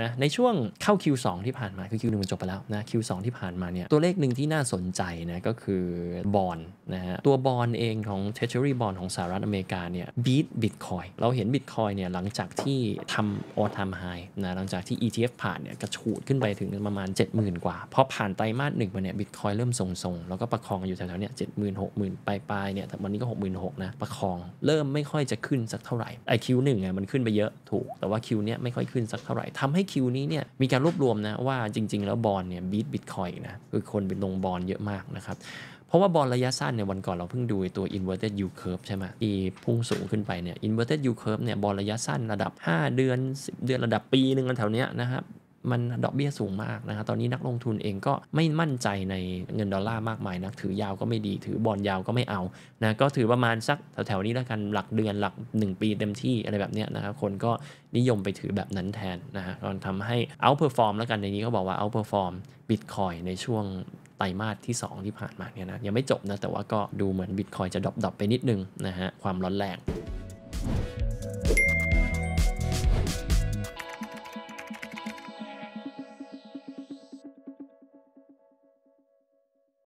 นะในช่วงเข้า Q2 ที่ผ่านมา คือ Q1 มันจบไปแล้วนะ Q2 ที่ผ่านมาเนี่ยตัวเลขหนึ่งที่น่าสนใจนะก็คือบอลนะฮะตัวบอลเองของ Treasury Bond ของสหรัฐอเมริกาเนี่ยบีทบิตคอยเราเห็นบิตคอยเนี่ยหลังจากที่ทำ i อทามไฮนะหลังจากที่ ETF ผ่านเนี่ยกระฉูดขึ้นไปถึงประมาณ 70,000 กว่าพอผ่านไตรมาสหนึ่งมาเนี่ยบิตคอยเริ่มทรงๆ แล้วก็ประคองอยู่แถวๆเนี่ยเจ็ดหมื่นหกหมื่นปลายๆเนี่ยวันนี้ก็หกหมื่นหกนะประคองเริ่มไม่ค่อยจะขึ้นสักเท่าไหร่ไอคิวหนึ่งไงมันขึ้นไปเยอะถูกแต่ว่าคิวเนี่ยไม่ค่อยขึ้นสักเท่าไหร่ทำใให้คิวนี้เนี่ยมีการรวบรวมนะว่าจริง ๆ แล้วบอลเนี่ยบีทบิตคอยนะคือคนเป็นลงบอลเยอะมากนะครับ เพราะว่าบอลระยะสั้นเนี่ยวันก่อนเราเพิ่งดูตัว inverted yield curve ใช่ไหมที่พุ่งสูงขึ้นไปเนี่ย inverted yield curve เนี่ย บอลระยะสั้นระดับ 5 เดือน 10 เดือนระดับปีหนึ่งแถวเนี้ยนะครับมันดอกเบี้ยสูงมากนะครับ ตอนนี้นักลงทุนเองก็ไม่มั่นใจในเงินดอลลาร์มากมายนะักถือยาวก็ไม่ดีถือบอลยาวก็ไม่เอานะก็ถือประมาณสักแถวๆนี้แล้วกันหลักเดือนหลัก 1 ปีเต็มที่อะไรแบบนี้นะครับคนก็นิยมไปถือแบบนั้นแทนนะฮะก็ทำให้เอาเปอร์ฟอร์มแล้วกันในนี้เขาบอกว่าเอาเปอร์ฟอร์มบิตคอยในช่วงไตรมาสที่ 2 ที่ผ่านมาเนี่ยนะยังไม่จบนะแต่ว่าก็ดูเหมือนบิตคอยจะดรอปไปนิดนึงนะฮะความร้อนแรง